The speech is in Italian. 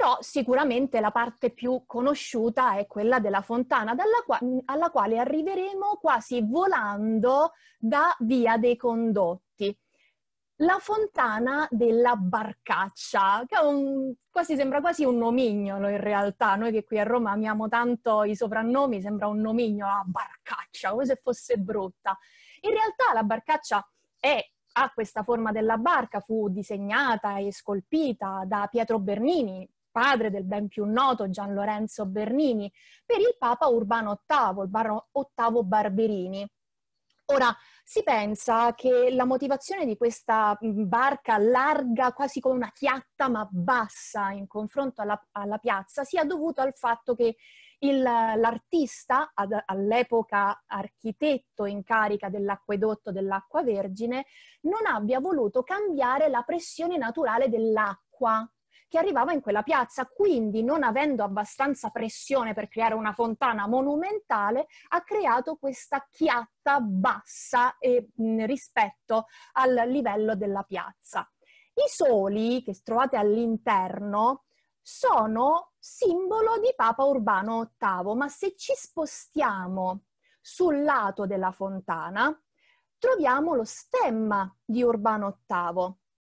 però sicuramente la parte più conosciuta è quella della fontana, qua- alla quale arriveremo quasi volando da Via dei Condotti. La fontana della Barcaccia, che un, quasi, sembra quasi un nomignolo in realtà, noi che qui a Roma amiamo tanto i soprannomi, sembra un nomignolo, la Barcaccia, come se fosse brutta. In realtà la Barcaccia è ha questa forma della barca, fu disegnata e scolpita da Pietro Bernini, padre del ben più noto Gian Lorenzo Bernini, per il Papa Urbano VIII, il Bar- VIII Barberini. Ora, si pensa che la motivazione di questa mm, barca larga, quasi con una chiatta, ma bassa in confronto alla, alla piazza, sia dovuta al fatto che il, l'artista, ad, all'epoca architetto in carica dell'acquedotto dell'acqua vergine, non abbia voluto cambiare la pressione naturale dell'acqua che arrivava in quella piazza. Quindi, non avendo abbastanza pressione per creare una fontana monumentale, ha creato questa chiatta bassa eh, rispetto al livello della piazza. I soli che trovate all'interno sono simbolo di Papa Urbano VIII, ma se ci spostiamo sul lato della fontana, troviamo lo stemma di Urbano VIII